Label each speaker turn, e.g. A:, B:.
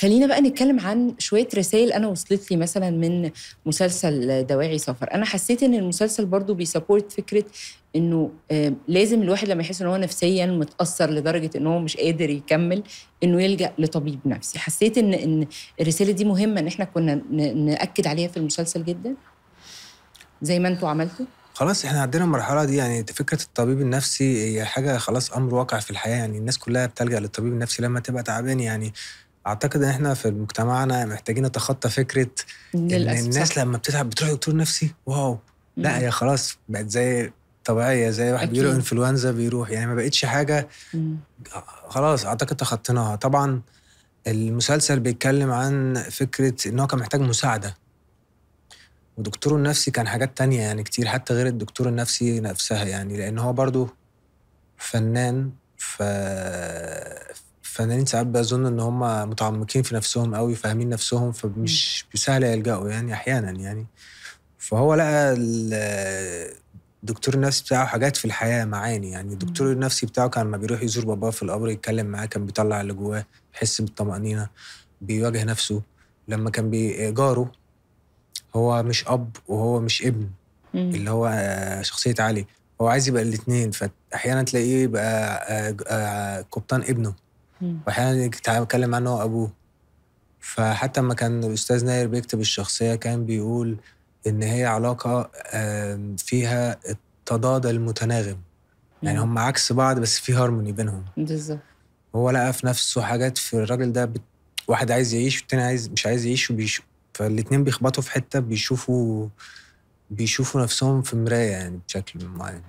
A: خلينا بقى نتكلم عن شويه رسائل انا وصلت لي مثلا من مسلسل دواعي سفر انا حسيت ان المسلسل برضو بيسبورت فكره انه لازم الواحد لما يحس ان هو نفسيا متاثر لدرجه ان هو مش قادر يكمل انه يلجا لطبيب نفسي حسيت ان ان الرساله دي مهمه ان احنا كنا ناكد عليها في المسلسل جدا زي ما انتوا عملتوا
B: خلاص احنا عدينا المرحله دي يعني فكره الطبيب النفسي هي حاجه خلاص امر واقع في الحياه يعني الناس كلها بتلجا للطبيب النفسي لما تبقى تعبان يعني اعتقد ان احنا في مجتمعنا محتاجين نتخطى فكره ان الناس لما بتتعب بتروح دكتور نفسي واو لا هي خلاص بقت زي طبيعيه زي واحد بيقول انفلونزا بيروح يعني ما بقتش حاجه خلاص اعتقد تخطيناها طبعا المسلسل بيتكلم عن فكره ان هو كان محتاج مساعده ودكتوره النفسي كان حاجات تانية يعني كتير حتى غير الدكتور النفسي نفسها يعني لان هو برضه فنان ف الفنانين ساعات بظن ان هم متعمقين في نفسهم قوي فاهمين نفسهم فمش بسهل يلجأوا يعني احيانا يعني فهو لقى الدكتور النفسي بتاعه حاجات في الحياه معاني يعني الدكتور النفسي بتاعه كان لما بيروح يزور باباه في القبر يتكلم معاه كان بيطلع اللي جواه بيحس بالطمانينه بيواجه نفسه لما كان جاره هو مش اب وهو مش ابن اللي هو آه، شخصيه علي هو عايز يبقى الاثنين فاحيانا تلاقيه يبقى آه، آه، قبطان ابنه واحيانا اتكلم عنه ابوه فحتى لما كان الاستاذ ناير بيكتب الشخصيه كان بيقول ان هي علاقه فيها التضاد المتناغم يعني هم عكس بعض بس في هارموني بينهم بالظبط هو لقى في نفسه حاجات في الراجل ده بت... واحد عايز يعيش والتاني عايز مش عايز يعيش وبيش... فالاتنين بيخبطوا في حته بيشوفوا بيشوفوا نفسهم في مرايه يعني بشكل معين